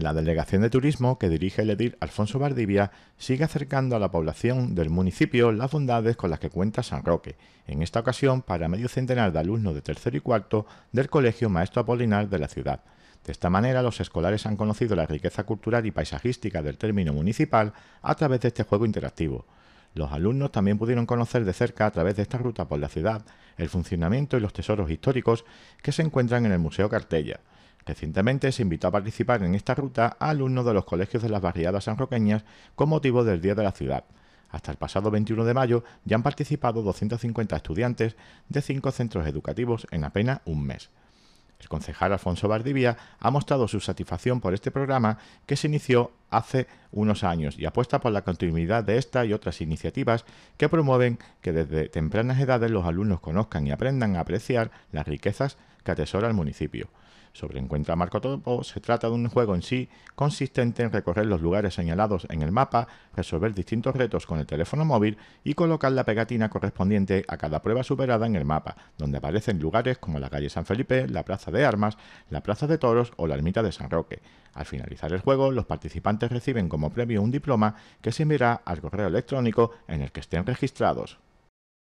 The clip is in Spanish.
La delegación de turismo que dirige el edil Alfonso Bardivia sigue acercando a la población del municipio las bondades con las que cuenta San Roque, en esta ocasión para medio centenar de alumnos de tercero y cuarto del Colegio Maestro Apolinar de la ciudad. De esta manera, los escolares han conocido la riqueza cultural y paisajística del término municipal a través de este juego interactivo. Los alumnos también pudieron conocer de cerca, a través de esta ruta por la ciudad, el funcionamiento y los tesoros históricos que se encuentran en el Museo Cartella Recientemente se invitó a participar en esta ruta a alumnos de los colegios de las barriadas sanroqueñas con motivo del Día de la Ciudad. Hasta el pasado 21 de mayo ya han participado 250 estudiantes de cinco centros educativos en apenas un mes. El concejal Alfonso Bardivia ha mostrado su satisfacción por este programa que se inició hace unos años y apuesta por la continuidad de esta y otras iniciativas que promueven que desde tempranas edades los alumnos conozcan y aprendan a apreciar las riquezas que atesora el municipio. Sobre Encuentra Marco Topo se trata de un juego en sí consistente en recorrer los lugares señalados en el mapa, resolver distintos retos con el teléfono móvil y colocar la pegatina correspondiente a cada prueba superada en el mapa, donde aparecen lugares como la calle San Felipe, la Plaza de Armas, la Plaza de Toros o la Ermita de San Roque. Al finalizar el juego, los participantes reciben como premio un diploma que se enviará al correo electrónico en el que estén registrados.